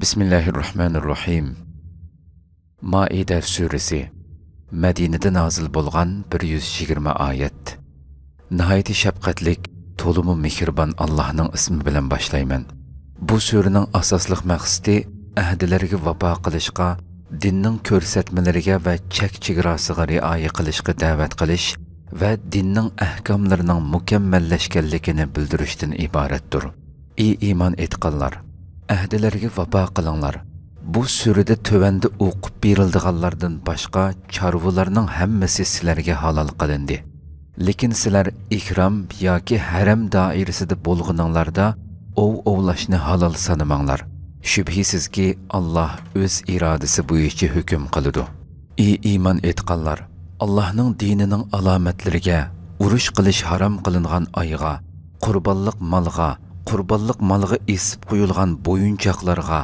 Bismillahirrahmanirrahim. Maide suresi Madinada nazil bo'lgan 120 oyat. Nihoyat shafqatlik, tolumu mehribon Allohning ismi bilan boshlayman. Bu suraning asosliq maqsadi ahdlarga vafo qilishga, dinning ko'rsatmalariga va chek chegarasiga rioya qilishga da'vat qilish va dinning ahkomlarining mukammallashganligini bildirishdan iboratdir. Ey iymon etganlar, әділерге вапа қылыңлар. Бұл сүріді төвәнді оқып берілдіғалардың башқа чарвыларының әммісі сілерге халал қалынды. Лекін сілер икрам, яке әрем дайырсіді болғыныңларда оу-оулашыны халал санымаңлар. Шүбхесізге Аллах өз ирадысы бұйыкі хүкім қылыды. И иман етқалар, Аллахның динінің аламетлерге, ұрыш қылыш харам қылынған айға, құрбалық малға, құрбанлық малығы есіп құйылған бойыншақларға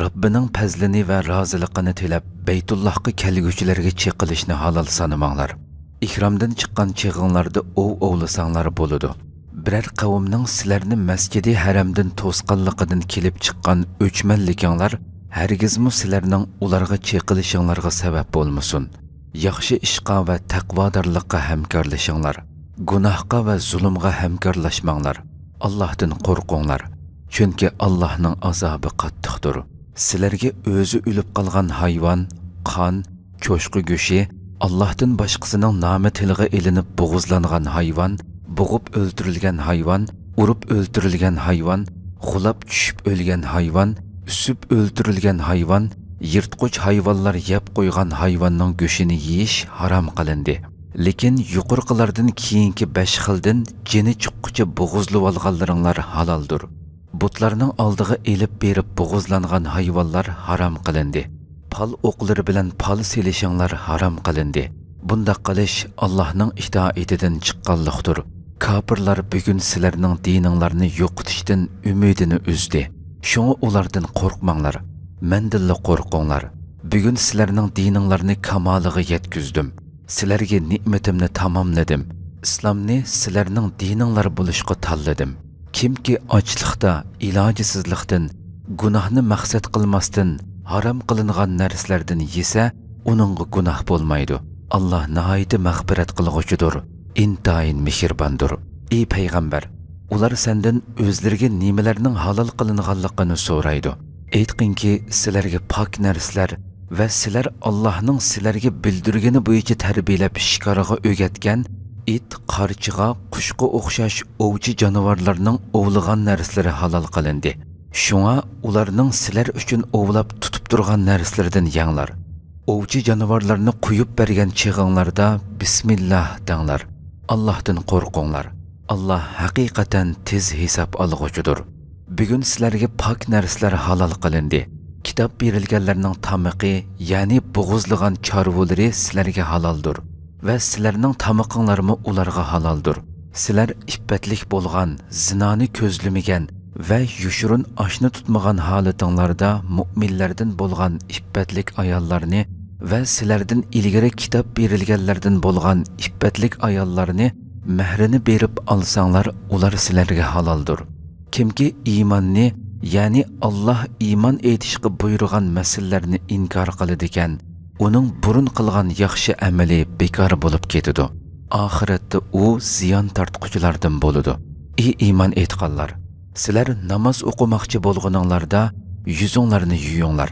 Раббінің пәзліні вә разылықыны тілеп, Бәйтуллахқы кәлгүшілерге чекілішіні халал санымаңлар. Ихрамдан чыққан чеғынларды оу-оулысаңлар болуды. Бірәр қауымның сілеріні мәскеді әрәмдін тосқаллықыдын келіп чыққан өчмәллікеңлар, әргізмі сілерінің оларға чекілішіңларға сәбәп болмысын. Яқшы ішқа вә тәқвадарлыққа хәмкарлышыңлар. Гунахқа вә зұлымға хәмкарлашмаңлар. Аллахтың қорқуңлар, чөнке Аллахның азабы қаттықтыр. Сілерге өзі үліп қалған хайван, қан, көшкі көші, Аллахтың башқысының намы тілгі еліні бұғызланған хайван, бұғып өлтірілген хайван, ұрып өлтірілген хайван, құлап күшіп өлген хайван, үсіп өлтірілген хайван, ертқұч хайваллар еп қойған хайванның көшіні еш харам lekin yuqorqilardan keyingi besh xildan jini chiqqucha bo'g'izlab olganlaringlar haloldir butlarning oldiga elib berib bo'g'izlangan hayvonlar haram qilindi pal o'qlari bilan pal selishinglar haram qilindi bunda qilish allohning itoatidan chiqqanliqdir kofirlar bugun sizlarning dininglarni yo'qotishdan umidini uzdi shunga ulardan qo'rqmanglar mandilla qo'rqinglar bugun sizlarning dininglarni kamoliga yetkizdim сілерге ниметімні Исламны islomni sizlarning dininglar bo'lishga tanladim kimki ochliqda ilojisizlikdan gunohni maqsad qilmasdan harom qilingan narsalardan yesa uningga gunoh bo'lmaydi alloh nihoyatda mag'firat qilg'uchidir intayin mehribondir ey payg'ambar ular sendan o'zlariga nimalarning halol qilinganligini so'raydi aytqinki сілерге pok narsalar va sizlar Allohning sizlarga bildirgani bo'yicha tarbiyalab shikaraga o'rgatgan it, qarchig'a, qushqa o'xshash ovchi jonivorlarning ovlig'an narslari halol qilindi. Shunga ularning sizlar uchun ovlab tutib turgan narslaridan yanglar. Ovchi jonivorlarni quyib bergan chig'inglarda bismillah danglar. Allohdan qo'rqinglar. Alloh haqiqatan tez hisob olg'uchidir. Bugun sizlarga pok narsalar halol qilindi. Kitap berilganlarning tamiqi, ya'ni bo'g'izlagan chorvulari sizlarga haloldir va sizlarning tamiqinglarmi ularga haloldir. Sizlar iffatlik bo'lgan, zinoni ko'zlamagan ve yushurun ashni tutmagan holatinglarda mu'minlardan bo'lgan iffatlik ayallarını ve silerden ilgari kitap berilganlardan bo'lgan iffatlik ayallarını mehrini berib olsanglar, ular halaldır. Kim ki iymonni ya'ni alloh iymon etishga buyurgan masallarni inkor qiladi ekan uning burun qilgan yaxshi amali bekor bo'lib ketadi oxiratda u ziyon tortquchilardan bo'ladi ey iymon etqanlar sizlar namoz o'qimoqchi bo'lguninglarda yuzinglarni yuyinglar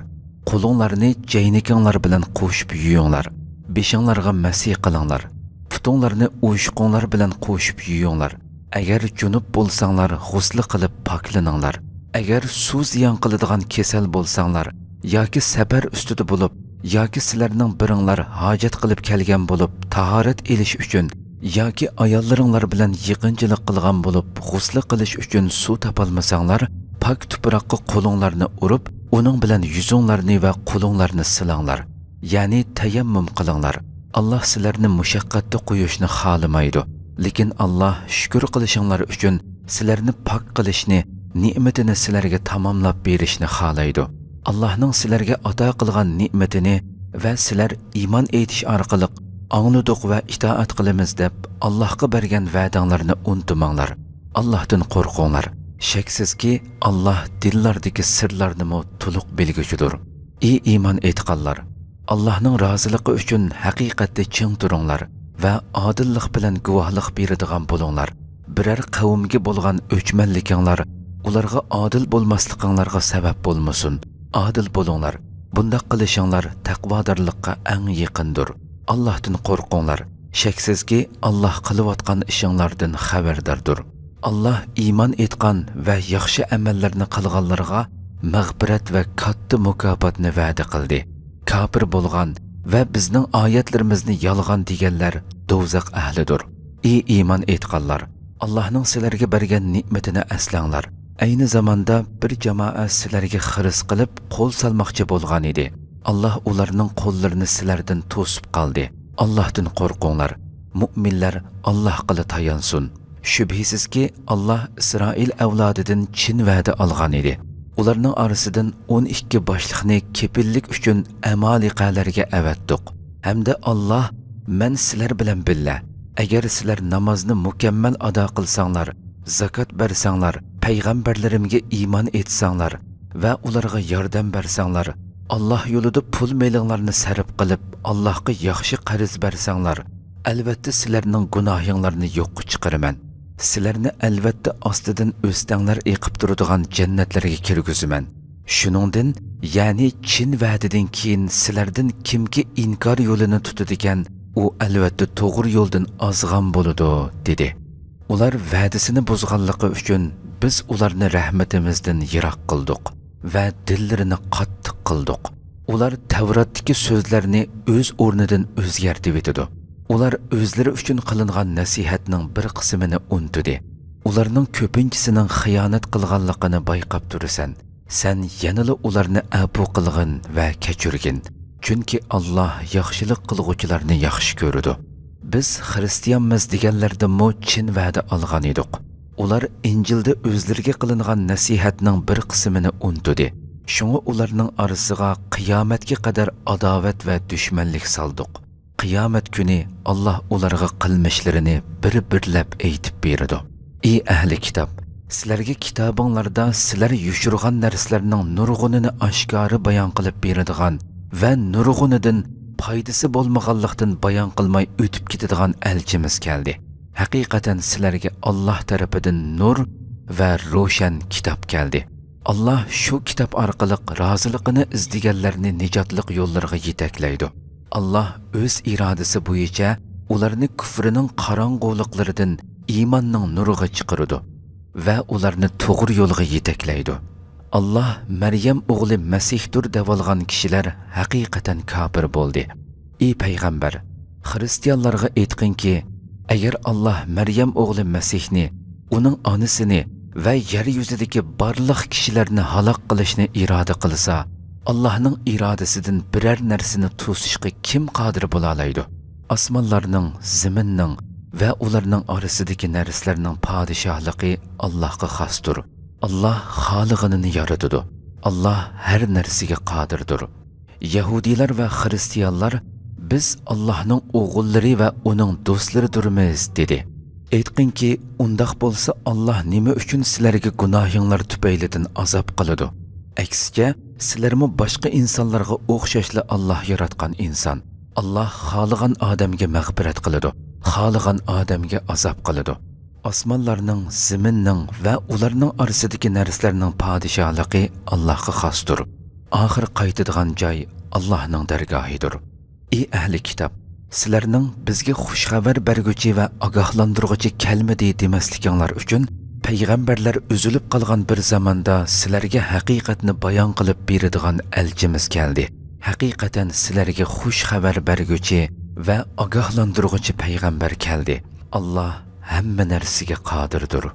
qo'linglarni jaynikinglar bilan qo'shib yuyinglar beshinglarga masih qilinglar putinglarni o'shqinglar bilan qo'shib yuyinglar agar junub bo'lsanglar g'usli qilib poklaninglar agar suv ziyon qiladigan kasal bo'lsanglar yoki safar ustida bo'lib yoki sizlarning biringlar hojat qilib kelgan bo'lib tahorat elish uchun yoki ayollaringlar bilan yiqinchilik qilgan bo'lib g'usli qilish uchun suv topolmasanglar pak tuproqqa qo'linglarni urib uning bilan yuzinglarni va qo'linglarni silanglar ya'ni tayammum qilinglar alloh sizlarni mushaqqatda qo'yishni xohlamaydi lekin alloh shukur qilishinglar uchun sizlarni pok qilishni ne'matini sizlarga tamomlab berishni xohlaydi allohning sizlarga ato qilgan ne'matini va sizlar iymon etish orqali angladik va itoat qilamiz deb allohga bergan va'danglarni unutmanglar allohdan qo'rqinglar shaksizki alloh dillardagi sirlarni to'liq bilguchidir ey iymon etqanlar allohning roziligi uchun haqiqatda ching turinglar va odillik bilan guvohlik beradigan bo'linglar biror qavmga bo'lgan o'chmanlikinglar ularga adil bo'lmasliginlarga sabab bo'lmasin Адыл bo'linglar bunda qilishinglar taqvodorlikqa ang yaqindir allohdan qo'rqinglar shaksizki alloh qilayotgan ishinglardan xabardordir alloh iymon etgan va yaxshi amallarni qilganlarga мәғбірәт va katta mukofotni va'da qildi kofir bo'lgan va bizning oyatlarimizni yolg'on deganlar do'zax ahlidir И iymon etganlar allohning sizlarga bergan ne'matini aslanglar ayni zamonda bir jamoa sizlarga xiris qilib qo'l salmoqchi bo'lgan edi alloh ularning qo'llarini sizlardan to'sib qoldi allohdan qo'rqinglar mu'minlar alloh qili tayansin shubhisizki alloh isroil avlodidan chin va'da olgan edi ularning orasidan 12 boshliqni kepillik uchun amaliqalarga avatdiq hamda Alloh men sizlar bilan billa agar sizlar namozni mukammal ado qilsanglar zakot bersanglar payg'ambarlarimga iymon etsanglar va ularga yordam bersanglar alloh yo'lida pul melinglarni sarf qilib allohga yaxshi qarz bersanglar albatta sizlarning gunohinglarni yo'qqa chiqaraman sizlarni albatta ostidan o'stanglar eqib turadigan jannatlarga kirguzaman shuningdan ya'ni chin va'didan keyin sizlardan kimki inkor yo'lini tutadigan u albatta to'g'ri yo'ldan ozg'an bo'ladi dedi ular va'dasini buzganligi uchun biz ularni rahmatimizdan yiroq qildik va dillarini qattiq олар ular tavratdagi so'zlarni o'z o'rnidan o'zgartib олар ular o'zlari uchun qilingan nasihatning bir qismini untidi ularning ko'pinchisining xiyonat байқап bayqab turasan sen yanala ularni abu qilg'in va kechirgin chunki alloh yaxshilik qilg'uvchilarni yaxshi біз biz xristianmiz мо chin va'da olgan едік ular İncilde özlerge kılınğan nasihatning bir kısmını unutdi. Şunu ularning arasıga kıyametki kadar adavet ve düşmanlik saldık. Kıyamet günü Allah ularga qilmishlarini bir-birlab aytib berdi. Ey ahli kitob, sizlarga kitabinglarda sizlar yushurgan narsalarning nurg'unini oshkori bayon qilib beradigan va nurg'unidan foydasi bo'lmaganlikdan bayan qilmay o'tib ketadigan elçimiz geldi. haqiqatan sizlarga Alloh tarafidan nur va ro'shan kitob keldi. Alloh shu kitob orqali roziliqini izlaganlarni nijotliq yo'llariga yetaklaydi. Alloh o'z irodasi bo'yicha ularni kufrining qorong'uliklaridan iymonning nuriga chiqaradi va ularni to'g'ri yo'lga yetaklaydi. Alloh Maryam o'g'li Masihdir deb olgan kishilar haqiqatan kafir bo'ldi. Ey payg'ambar, xristianlarga aytqinki, Əgər Allah Məryəm oğlu Məsihni, onun anısını və yer yüzündəki barlıq kişilərini halaq qilishni iradə qılsa, Allahның iradəsindən birər nərsini to'sishga kim qodir bo'la oladi? Osmonlarning, zaminning va ularning orasidagi narsalarning podshohligi Allohga xosdir. Alloh xolig'ini yaratadi. Alloh har narsaga qodirdir. Yahudilar va xristianlar biz Allohning o'g'illari va uning do'stlaridurmiz dedi aytqinki undoq bo'lsa Alloh nima uchun sizlarga gunohinglar tufaylidan azob qiladi aksiga sizlarmi boshqa insonlarga o'xshashli Alloh yaratgan inson Alloh xohlagan odamga mag'firat qiladi халыған odamga azob qiladi osmonlarning ziminning va ularning orasidagi narsalarning падишалығы Allohga xosdir oxir qaytadigan joy Allohning dargohidir ئى ئەھلى كىتاب سىلەرنىڭ بىزگە خۇش خەۋەر بەرگۈچى ۋە ئاگاھلاندۇرغۇچى كەلمىدى دېمەسلىكىڭلار ئۈچۈن پەيغەمبەرلەر ئۈزۈلۈپ قالغان بىر زاماندا سىلەرگە ھەقىقەتنى بايان قىلىپ بېرىدىغان ئەلچىمىز كەلدى ھەقىقەتەن سىلەرگە خۇش خەۋەر بەرگۈچى ۋە ئاگاھلاندۇرغۇچى پەيغەمبەر كەلدى ئاللاھ ھەممە نەرسىگە قادىردۇر